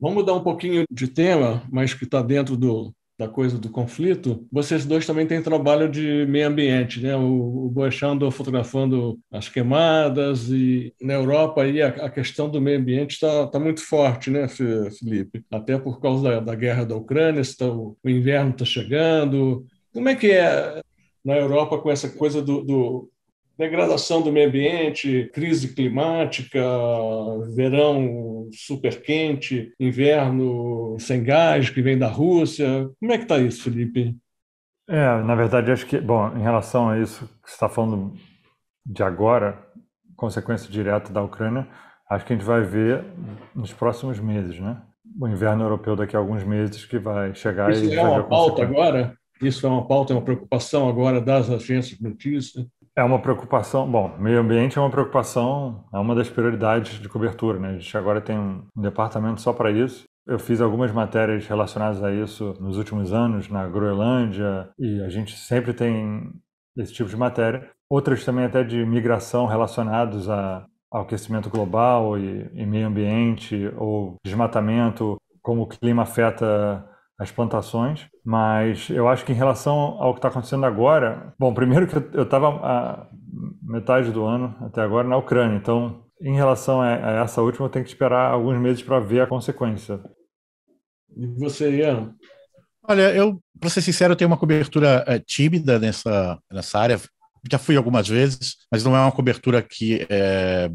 A: Vamos mudar um pouquinho de tema, mas que está dentro
C: do, da coisa do conflito. Vocês dois também têm trabalho de meio ambiente, né? O, o Boechat fotografando as queimadas e na Europa aí a, a questão do meio ambiente está tá muito forte, né, Felipe? Até por causa da, da guerra da Ucrânia, tá, o, o inverno está chegando. Como é que é na Europa com essa coisa do, do degradação do meio ambiente, crise climática, verão super quente, inverno sem gás que vem da Rússia.
A: Como é que está isso, Felipe? É, na verdade, acho que, bom, em relação a isso que você está falando de agora, consequência direta da Ucrânia, acho que a gente vai ver nos próximos meses, né? O inverno europeu daqui a alguns meses que vai chegar isso e. Isso é uma pauta agora? Isso é uma pauta, é uma preocupação agora das agências de notícia? É uma preocupação, bom, meio ambiente é uma preocupação, é uma das prioridades de cobertura, né? A gente agora tem um departamento só para isso. Eu fiz algumas matérias relacionadas a isso nos últimos anos na Groenlândia e a gente sempre tem esse tipo de matéria. Outras também até de migração relacionados a, ao aquecimento global e, e meio ambiente ou desmatamento, como o clima afeta as plantações, mas eu acho que em relação ao que está acontecendo agora, bom, primeiro que eu estava a metade do ano até agora na Ucrânia, então em relação a, essa última eu tenho que esperar alguns meses para ver a consequência. E você, Ian?
B: Olha, eu, para ser sincero, eu tenho uma cobertura é, tímida nessa, nessa área. Já fui algumas vezes, mas não é uma cobertura que é,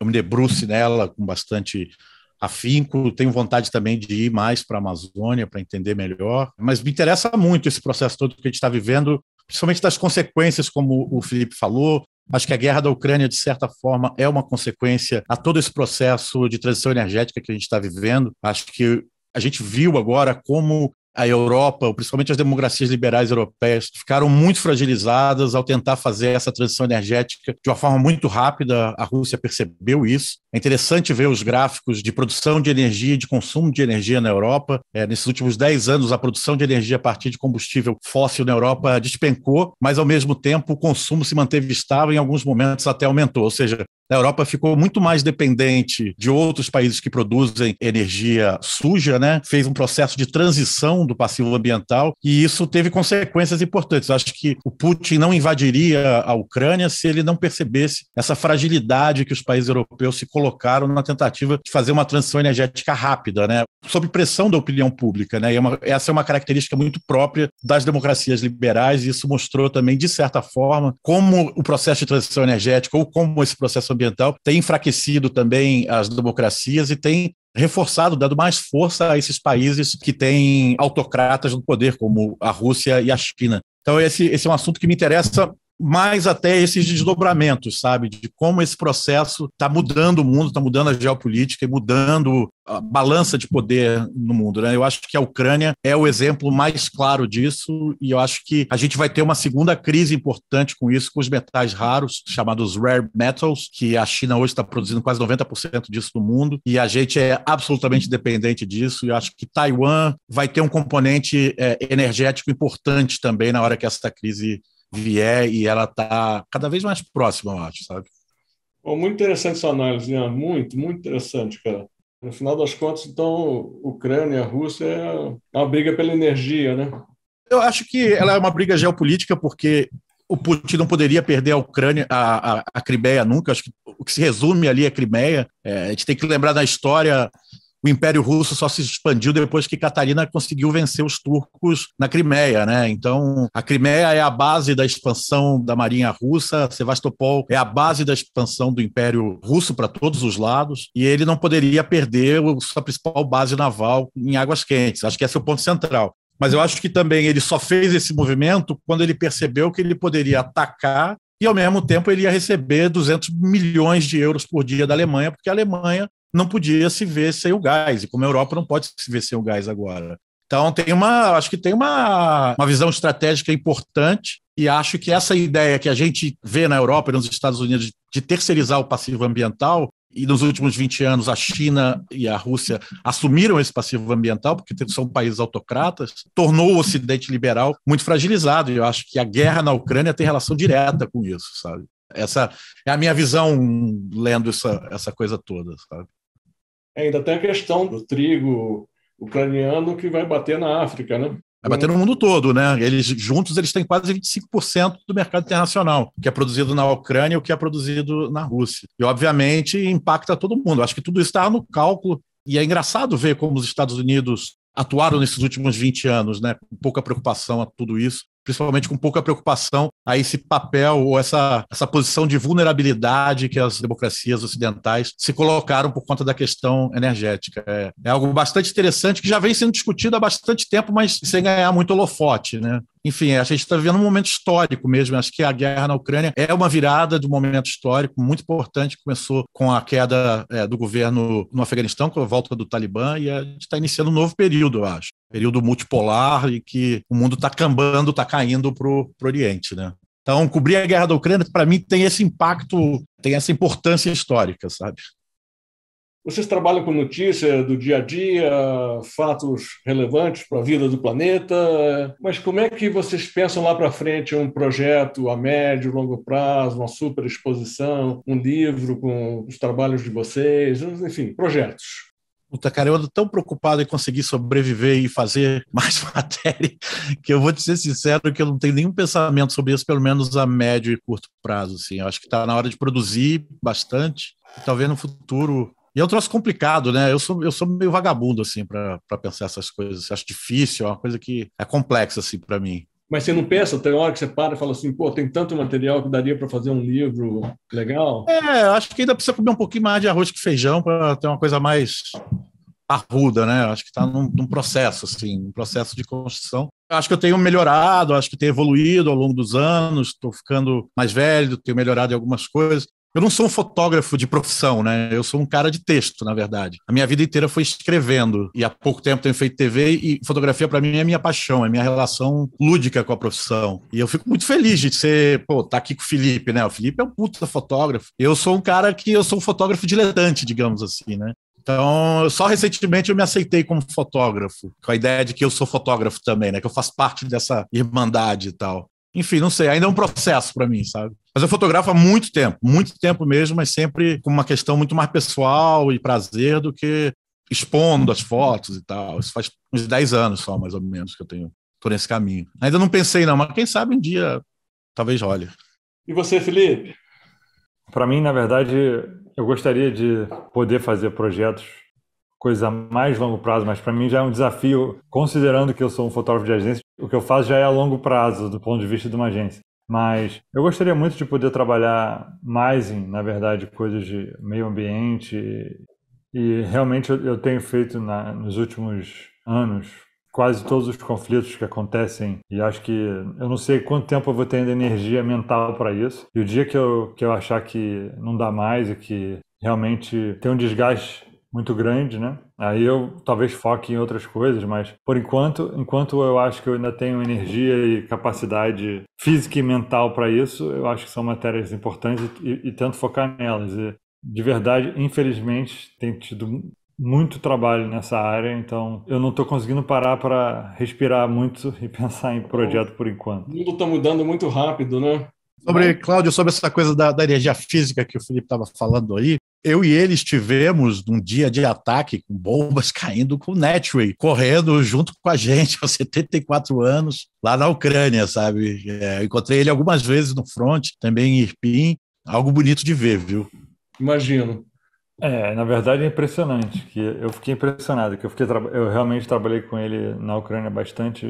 B: eu me debruce nela com bastante afinco, tenho vontade também de ir mais para a Amazônia para entender melhor, mas me interessa muito esse processo todo que a gente está vivendo, principalmente das consequências, como o Felipe falou. Acho que a guerra da Ucrânia, de certa forma, é uma consequência a todo esse processo de transição energética que a gente está vivendo. Acho que a gente viu agora como a Europa, principalmente as democracias liberais europeias, ficaram muito fragilizadas ao tentar fazer essa transição energética de uma forma muito rápida. A Rússia percebeu isso. É interessante ver os gráficos de produção de energia e de consumo de energia na Europa. É, nesses últimos 10 anos, a produção de energia a partir de combustível fóssil na Europa despencou, mas, ao mesmo tempo, o consumo se manteve estável e, em alguns momentos, até aumentou. Ou seja, a Europa ficou muito mais dependente de outros países que produzem energia suja, né? Fez um processo de transição do passivo ambiental e isso teve consequências importantes. Acho que o Putin não invadiria a Ucrânia se ele não percebesse essa fragilidade que os países europeus se colocaram na tentativa de fazer uma transição energética rápida, né? Sob pressão da opinião pública, né? É uma, essa é uma característica muito própria das democracias liberais e isso mostrou também, de certa forma, como o processo de transição energética ou como esse processo ambiental tem enfraquecido também as democracias e tem reforçado, dado mais força a esses países que têm autocratas no poder, como a Rússia e a China. Então, esse, esse é um assunto que me interessa mais até esses desdobramentos, sabe? De como esse processo está mudando o mundo, está mudando a geopolítica e mudando a balança de poder no mundo. Né? Eu acho que a Ucrânia é o exemplo mais claro disso, e eu acho que a gente vai ter uma segunda crise importante com isso, com os metais raros, chamados rare metals, que a China hoje está produzindo quase 90% disso no mundo, e a gente é absolutamente dependente disso, e eu acho que Taiwan vai ter um componente é, energético importante também na hora que essa crise vier e ela está cada vez mais próxima, eu acho, sabe?
C: Bom, muito interessante sua análise, né? Muito, muito interessante, cara. No final das contas, então, Ucrânia e a Rússia é uma briga pela energia, né?
B: Eu acho que ela é uma briga geopolítica, porque o Putin não poderia perder a Ucrânia, a, a, a Crimeia nunca. Acho que o que se resume ali é a Crimeia. É, a gente tem que lembrar da história o Império Russo só se expandiu depois que Catarina conseguiu vencer os turcos na Crimeia, né? Então, a Crimeia é a base da expansão da Marinha Russa, Sevastopol é a base da expansão do Império Russo para todos os lados, e ele não poderia perder sua principal base naval em águas quentes. Acho que esse é o ponto central. Mas eu acho que também ele só fez esse movimento quando ele percebeu que ele poderia atacar e, ao mesmo tempo, ele ia receber 200 milhões de euros por dia da Alemanha, porque a Alemanha não podia se ver sem o gás, e como a Europa não pode se ver sem o gás agora. Então tem uma, acho que tem uma, uma visão estratégica importante e acho que essa ideia que a gente vê na Europa e nos Estados Unidos de, terceirizar o passivo ambiental e nos últimos 20 anos a China e a Rússia assumiram esse passivo ambiental, porque são países autocratas, tornou o Ocidente liberal muito fragilizado. E eu acho que a guerra na Ucrânia tem relação direta com isso, sabe? Essa é a minha visão lendo essa, essa coisa toda, sabe?
C: É, ainda tem a questão do trigo ucraniano que vai bater na África, né?
B: Vai bater no mundo todo, né? Eles juntos eles têm quase 25% do mercado internacional, que é produzido na Ucrânia e o que é produzido na Rússia. E obviamente impacta todo mundo. Acho que tudo isso está no cálculo e é engraçado ver como os Estados Unidos atuaram nesses últimos 20 anos, né? Com pouca preocupação a tudo isso principalmente com pouca preocupação a esse papel ou essa, essa posição de vulnerabilidade que as democracias ocidentais se colocaram por conta da questão energética. É, é algo bastante interessante que já vem sendo discutido há bastante tempo, mas sem ganhar muito holofote, né? enfim, a gente está vivendo um momento histórico mesmo. Acho que a guerra na Ucrânia é uma virada de um momento histórico muito importante começou com a queda é, do governo no Afeganistão, com a volta do Talibã, e a gente está iniciando um novo período, eu acho período multipolar e que o mundo está cambando, está caindo para o Oriente, né? Então, cobrir a guerra da Ucrânia, para mim, tem esse impacto, tem essa importância histórica, sabe? Vocês
C: trabalham com notícia do dia a dia, fatos relevantes para a vida do planeta, mas como é que vocês pensam lá para frente um projeto a médio, longo prazo, uma super exposição, um livro com os trabalhos de vocês, enfim,
B: projetos? Puta, cara, eu ando tão preocupado em conseguir sobreviver e fazer mais matéria, que eu vou te ser sincero que eu não tenho nenhum pensamento sobre isso, pelo menos a médio e curto prazo, assim. Eu acho que está na hora de produzir bastante, e talvez no futuro... E é um troço complicado, né? Eu sou, eu sou meio vagabundo, assim, para pensar essas coisas. Acho difícil, é uma coisa que é complexa, assim, para mim.
C: Mas você não pensa, tem hora que você para e fala assim, pô, tem tanto material que daria para fazer um livro
B: legal? É, acho que ainda precisa comer um pouquinho mais de arroz que feijão para ter uma coisa mais arruda, né? Acho que está num, num, processo, assim, um processo de construção. Acho que eu tenho melhorado, acho que tenho evoluído ao longo dos anos, estou ficando mais velho, tenho melhorado em algumas coisas. Eu não sou um fotógrafo de profissão, né? Eu sou um cara de texto, na verdade. A minha vida inteira foi escrevendo e há pouco tempo tenho feito TV e fotografia para mim é minha paixão, é minha relação lúdica com a profissão. E eu fico muito feliz de ser, pô, tá aqui com o Felipe, né? O Felipe é um puta fotógrafo. Eu sou um cara que eu sou um fotógrafo diletante, digamos assim, né? Então, só recentemente eu me aceitei como fotógrafo, com a ideia de que eu sou fotógrafo também, né? Que eu faço parte dessa irmandade e tal. Enfim, não sei, ainda é um processo para mim, sabe? Mas eu fotografo há muito tempo, muito tempo mesmo, mas sempre com uma questão muito mais pessoal e prazer do que expondo as fotos e tal. Isso faz uns 10 anos só, mais ou menos, que eu tenho
A: por nesse caminho. Ainda não pensei não, mas quem sabe um dia talvez olhe. E você, Felipe? Para mim, na verdade, eu gostaria de poder fazer projetos coisa a mais longo prazo, mas para mim já é um desafio, considerando que eu sou um fotógrafo de agência, o que eu faço já é a longo prazo, do ponto de vista de uma agência. Mas eu gostaria muito de poder trabalhar mais em, na verdade, coisas de meio ambiente. E realmente eu, eu tenho feito na, nos últimos anos quase todos os conflitos que acontecem e acho que eu não sei quanto tempo eu vou ter ainda energia mental para isso. E o dia que eu, que eu achar que não dá mais e que realmente tem um desgaste muito grande, né? Aí eu talvez foque em outras coisas, mas por enquanto, enquanto eu acho que eu ainda tenho energia e capacidade física e mental para isso, eu acho que são matérias importantes e, e tento focar nelas. E, de verdade, infelizmente, tem tido muito trabalho nessa área, então eu não estou conseguindo parar para respirar muito e pensar em projeto por enquanto.
C: O mundo está mudando muito rápido, né?
A: Sobre, Cláudio,
B: sobre essa coisa da, da energia física que o Felipe estava falando aí, eu e ele estivemos num dia de ataque com bombas caindo com o Netway, correndo junto com a gente aos 74 anos, lá na Ucrânia, sabe? É, encontrei ele algumas vezes no front, também em Irpin. Algo bonito de ver, viu?
A: Imagino. É, na verdade é impressionante, que eu fiquei impressionado, que eu, fiquei, eu realmente trabalhei com ele na Ucrânia bastante,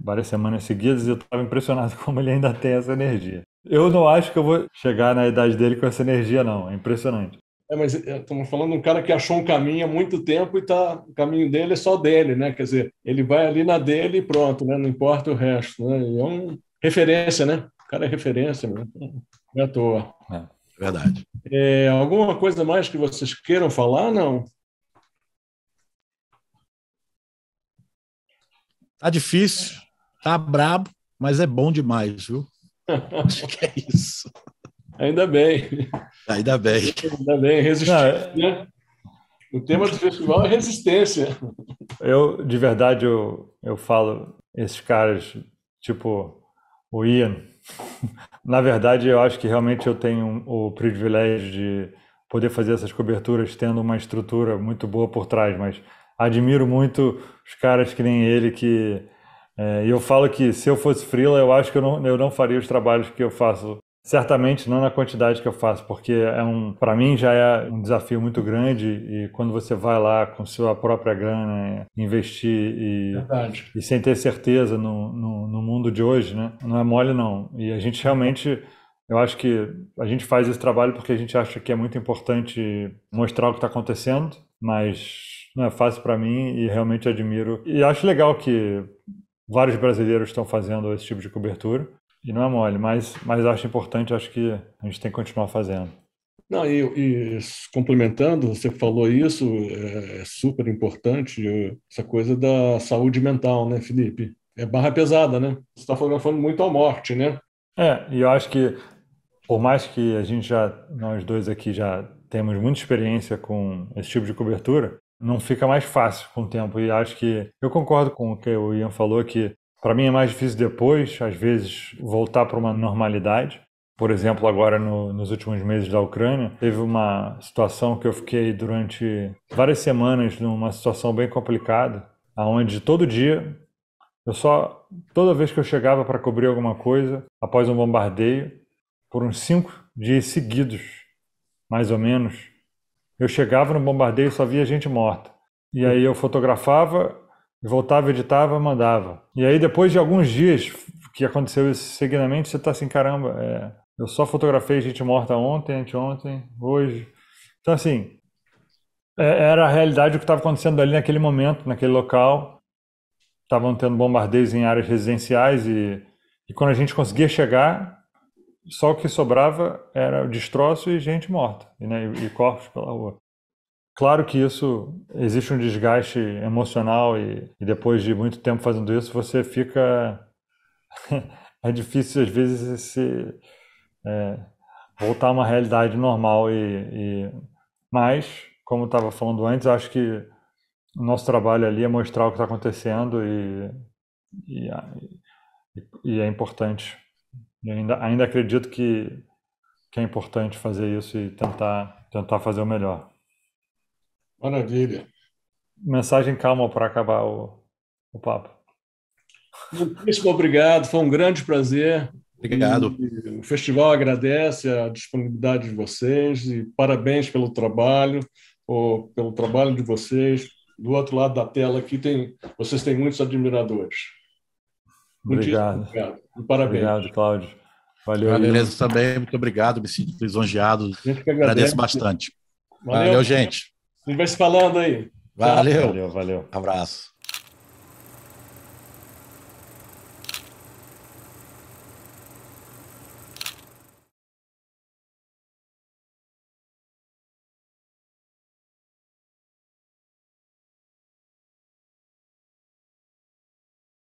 A: várias semanas seguidas, e eu estava impressionado como ele ainda tem essa energia. Eu não acho que eu vou chegar na idade dele com essa energia, não. É impressionante.
C: É, mas é, estamos falando de um cara que achou um caminho há muito tempo e tá, o caminho dele é só dele, né? Quer dizer, ele vai ali na dele e pronto, né? Não importa o resto, né? E é um referência, né? O cara é referência, né? Não é à toa.
B: É, verdade.
C: É, alguma coisa mais que vocês queiram falar, não?
B: Tá difícil, tá brabo, mas é bom demais, viu? Acho que é isso.
A: Ainda bem. Ainda bem. Ainda bem, resistência. Não, é- né? o tema do festival é resistência. Eu, de verdade, eu, eu falo, esses caras, tipo o Ian, na verdade, eu acho que realmente eu tenho o privilégio de poder fazer essas coberturas tendo uma estrutura muito boa por trás, mas admiro muito os caras que nem ele que é, e é, eu falo que se eu fosse freela, eu acho que eu não, eu não faria os trabalhos que eu faço Certamente não na quantidade que eu faço, porque é um, para mim já é um desafio muito grande e quando você vai lá com sua própria grana investir e, e sem ter certeza no, no, no, mundo de hoje, né? Não é mole não. E a gente realmente, eu acho que a gente faz esse trabalho porque a gente acha que é muito importante mostrar o que está acontecendo, mas não é fácil para mim e realmente admiro. E acho legal que vários brasileiros estão fazendo esse tipo de cobertura. E não é mole, mas, mas acho importante, acho que a gente tem que continuar fazendo.
C: Não, e, e complementando, você falou isso, é, é super importante, eh, essa coisa da saúde mental, né, Felipe? É barra pesada, né? Você está falando muito à morte, né?
A: É, e eu acho que, por mais que a gente já, nós dois aqui já temos muita experiência com esse tipo de cobertura, não fica mais fácil com o tempo. E acho que eu concordo com o que o Ian falou, que para mim é mais difícil depois, às vezes, voltar para uma normalidade. Por exemplo, agora no, nos últimos meses da Ucrânia, teve uma situação que eu fiquei durante várias semanas numa situação bem complicada, aonde todo dia eu só toda vez que eu chegava para cobrir alguma coisa após um bombardeio, por uns cinco dias seguidos, mais ou menos, eu chegava no bombardeio e só via gente morta. E aí eu fotografava Voltava, editava, mandava. E aí, depois de alguns dias que aconteceu isso seguidamente, você tá assim, caramba, é, eu só fotografei gente morta ontem, anteontem, hoje. Então, assim, é, era a realidade o que estava acontecendo ali naquele momento, naquele local. Estavam tendo bombardeios em áreas residenciais e, e quando a gente conseguia chegar, só o que sobrava era o destroço e gente morta, e, né, e, e corpos pela rua. Claro que isso existe um desgaste emocional e, e depois de muito tempo fazendo isso, você fica. é difícil às vezes se é, voltar a uma realidade normal e, e... mas como estava falando antes acho que o nosso trabalho ali é mostrar o que está acontecendo e, e, e, é importante e ainda ainda acredito que que é importante fazer isso e tentar tentar fazer o melhor Maravilha. Mensagem calma para acabar o, o papo.
C: Muito obrigado, foi um grande prazer. Obrigado. E o festival agradece a disponibilidade de vocês e parabéns pelo trabalho, ou pelo trabalho de vocês. Do outro lado da tela aqui tem, vocês têm muitos admiradores.
A: Obrigado. obrigado. E parabéns. Obrigado, Cláudio. Valeu. Beleza também, muito
B: obrigado, me sinto lisonjeado. Agradeço bastante. Valeu, Valeu gente.
C: A gente vai se falando aí. Valeu.
B: Valeu, valeu. Abraço.